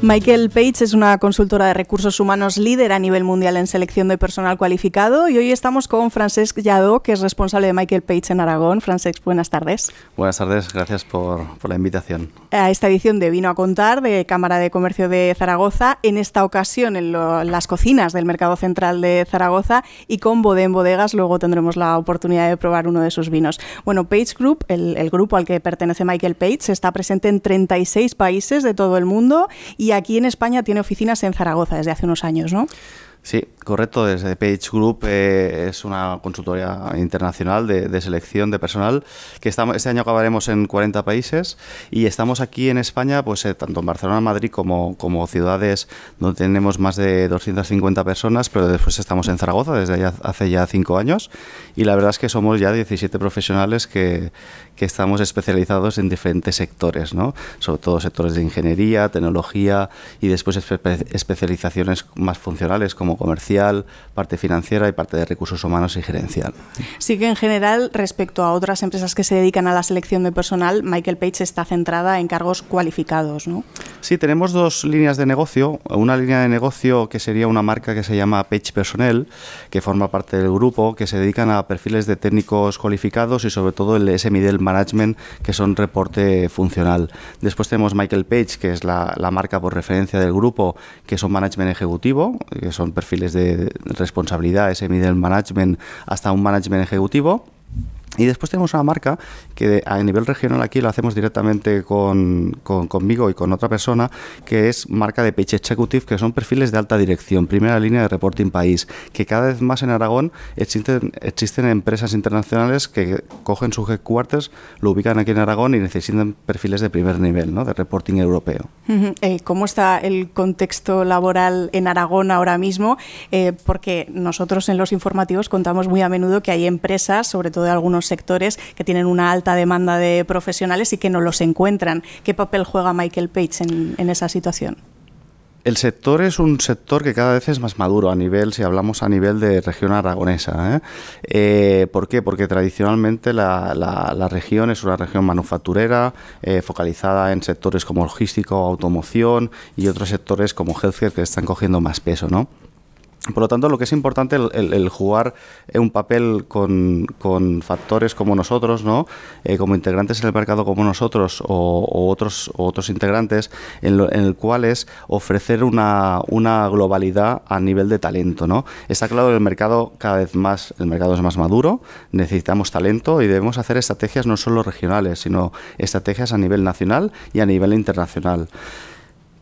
Michael Page es una consultora de recursos humanos líder a nivel mundial en selección de personal cualificado y hoy estamos con Francesc Yadó... que es responsable de Michael Page en Aragón. Francesc, buenas tardes. Buenas tardes, gracias por, la invitación. A esta edición de Vino a Contar de Cámara de Comercio de Zaragoza, en esta ocasión en las cocinas del Mercado Central de Zaragoza y con Bodén Bodegas, luego tendremos la oportunidad de probar uno de sus vinos. Bueno, Page Group, el, el grupo al que pertenece Michael Page, está presente en 36 países de todo el mundo y y aquí en España tiene oficinas en Zaragoza desde hace unos años, ¿no? Sí, correcto. Desde Page Group eh, es una consultoría internacional de, selección de personal que estamos, este año acabaremos en 40 países y estamos aquí en España, pues eh, tanto en Barcelona, Madrid como, como ciudades donde tenemos más de 250 personas, pero después estamos en Zaragoza desde hace ya cinco años y la verdad es que somos ya 17 profesionales que, que estamos especializados en diferentes sectores, ¿no? sobre todo sectores de ingeniería, tecnología y después especializaciones más funcionales como comercial, parte financiera y parte de recursos humanos y gerencial. Sí que en general, respecto a otras empresas que se dedican a la selección de personal, Michael Page está centrada en cargos cualificados, ¿no? Sí, tenemos dos líneas de negocio. Una línea de negocio que sería una marca que se llama Page Personnel, que forma parte del grupo, que se dedican a perfiles de técnicos cualificados y sobre todo el S-Middle Management, que son reporte funcional. Después tenemos Michael Page, que es la, marca por referencia del grupo, que son management ejecutivo, que son perfiles de responsabilidad, S-Middle Management, hasta un management ejecutivo. Y después tenemos una marca que a nivel regional aquí lo hacemos directamente con, conmigo y con otra persona, que es marca de Page Executive, que son perfiles de alta dirección, primera línea de reporting país, que cada vez más en Aragón existen, existen empresas internacionales que cogen sus headquarters, lo ubican aquí en Aragón y necesitan perfiles de primer nivel, ¿no? de reporting europeo. Eh, ¿Cómo está el contexto laboral en Aragón ahora mismo? Eh, porque nosotros en los informativos contamos muy a menudo que hay empresas, sobre todo de algunos sectores que tienen una alta demanda de profesionales y que no los encuentran. ¿Qué papel juega Michael Page en, esa situación? El sector es un sector que cada vez es más maduro a nivel, si hablamos a nivel de región aragonesa. ¿eh? Eh, por qué? Porque tradicionalmente la, región es una región manufacturera, eh, focalizada en sectores como logístico, automoción y otros sectores como healthcare que están cogiendo más peso, ¿no? Por lo tanto, lo que es importante el, jugar eh, un papel con, factores como nosotros, eh, como integrantes en el mercado como nosotros o, otros, otros integrantes, en, el cual es ofrecer una, globalidad a nivel de talento. ¿no? Está claro que el mercado cada vez más, el mercado es más maduro, necesitamos talento y debemos hacer estrategias no solo regionales, sino estrategias a nivel nacional y a nivel internacional.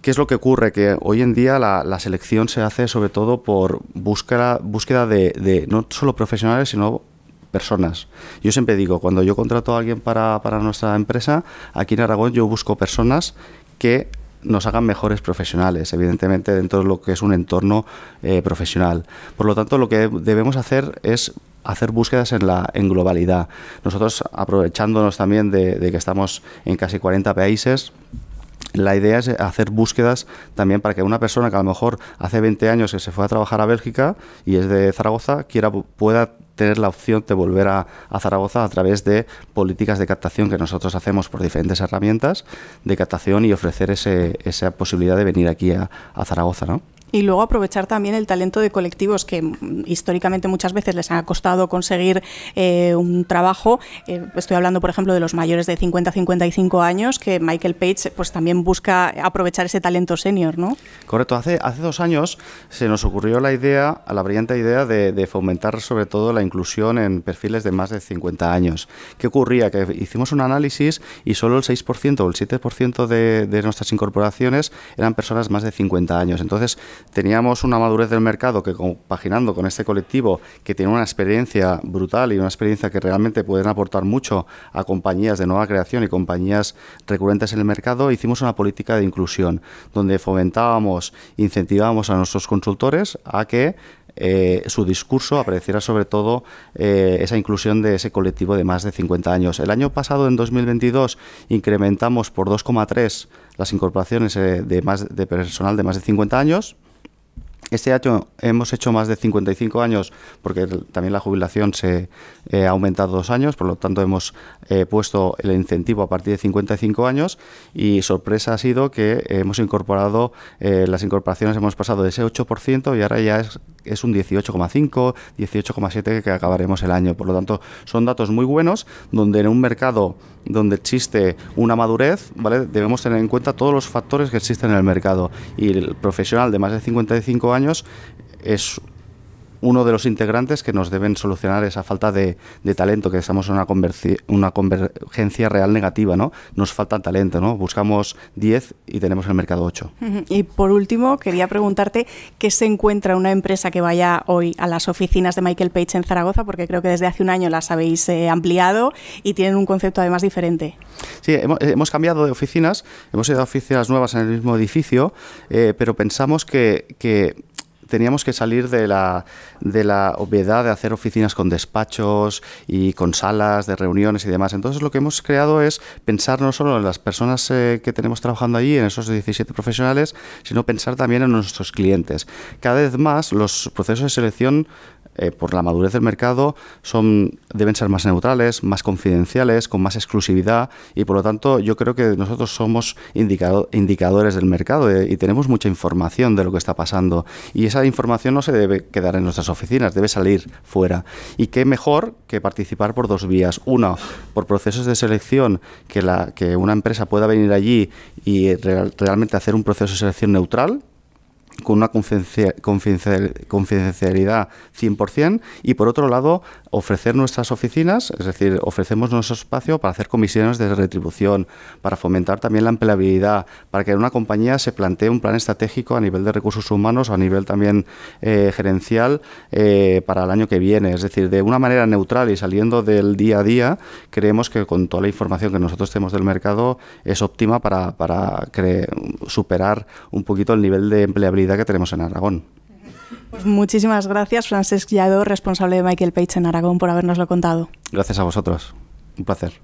¿Qué es lo que ocurre? Que hoy en día la, selección se hace sobre todo por búsqueda, búsqueda de, no solo profesionales, sino personas. Yo siempre digo, cuando yo contrato a alguien para, para nuestra empresa, aquí en Aragón yo busco personas que nos hagan mejores profesionales, evidentemente dentro de lo que es un entorno eh, profesional. Por lo tanto, lo que debemos hacer es hacer búsquedas en la en globalidad. Nosotros aprovechándonos también de, de que estamos en casi 40 países, la idea es hacer búsquedas también para que una persona que a lo mejor hace 20 años que se fue a trabajar a Bélgica y es de Zaragoza, quiera, pueda tener la opción de volver a, Zaragoza a través de políticas de captación que nosotros hacemos por diferentes herramientas de captación y ofrecer esa posibilidad de venir aquí a, a Zaragoza, ¿no? Y luego aprovechar también el talento de colectivos que históricamente muchas veces les ha costado conseguir eh, un trabajo. Eh, estoy hablando, por ejemplo, de los mayores de 50 55 años, que Michael Page pues también busca aprovechar ese talento senior, ¿no? Correcto. Hace, hace dos años se nos ocurrió la idea, la brillante idea de, fomentar sobre todo la inclusión en perfiles de más de 50 años. ¿Qué ocurría? Que hicimos un análisis y solo el 6% o el 7% de, de nuestras incorporaciones eran personas más de 50 años. Entonces, Teníamos una madurez del mercado que compaginando con este colectivo que tiene una experiencia brutal y una experiencia que realmente pueden aportar mucho a compañías de nueva creación y compañías recurrentes en el mercado, hicimos una política de inclusión donde fomentábamos, incentivábamos a nuestros consultores a que eh, su discurso apareciera sobre todo eh, esa inclusión de ese colectivo de más de 50 años. El año pasado, en 2022, incrementamos por 2,3 las incorporaciones eh, de, de personal de más de 50 años este año hemos hecho más de 55 años, porque también la jubilación se eh, ha aumentado dos años, por lo tanto hemos eh, puesto el incentivo a partir de 55 años y sorpresa ha sido que hemos incorporado, eh, las incorporaciones hemos pasado de ese 8% y ahora ya es, es un 18,5, 18,7 que acabaremos el año. Por lo tanto, son datos muy buenos donde en un mercado donde existe una madurez, ¿vale? debemos tener en cuenta todos los factores que existen en el mercado y el profesional de más de 55 años años es uno de los integrantes que nos deben solucionar esa falta de, talento, que estamos en una, convergencia real negativa, ¿no? Nos falta talento, ¿no? Buscamos 10 y tenemos el mercado 8. Y por último, quería preguntarte qué se encuentra una empresa que vaya hoy a las oficinas de Michael Page en Zaragoza, porque creo que desde hace un año las habéis eh, ampliado y tienen un concepto además diferente. Sí, eh, hemos, cambiado de oficinas, hemos ido a oficinas nuevas en el mismo edificio, eh, pero pensamos que teníamos que salir de la, de la obviedad de hacer oficinas con despachos y con salas de reuniones y demás. Entonces lo que hemos creado es pensar no solo en las personas eh, que tenemos trabajando allí, en esos 17 profesionales, sino pensar también en nuestros clientes. Cada vez más los procesos de selección eh, por la madurez del mercado, son, deben ser más neutrales, más confidenciales, con más exclusividad y por lo tanto yo creo que nosotros somos indicadores del mercado eh, y tenemos mucha información de lo que está pasando y esa información no se debe quedar en nuestras oficinas, debe salir fuera. Y qué mejor que participar por dos vías. Una, por procesos de selección, que, una empresa pueda venir allí y realmente hacer un proceso de selección neutral con una confidencialidad 100% y por otro lado ofrecer nuestras oficinas, es decir, ofrecemos nuestro espacio para hacer comisiones de retribución, para fomentar también la empleabilidad, para que una compañía se plantee un plan estratégico a nivel de recursos humanos, o a nivel también eh, gerencial eh, para el año que viene. Es decir, de una manera neutral y saliendo del día a día, creemos que con toda la información que nosotros tenemos del mercado es óptima para superar un poquito el nivel de empleabilidad que tenemos en Aragón. Pues muchísimas gracias, Francesc Yado, responsable de Michael Page en Aragón, por habernoslo contado. Gracias a vosotros. Un placer.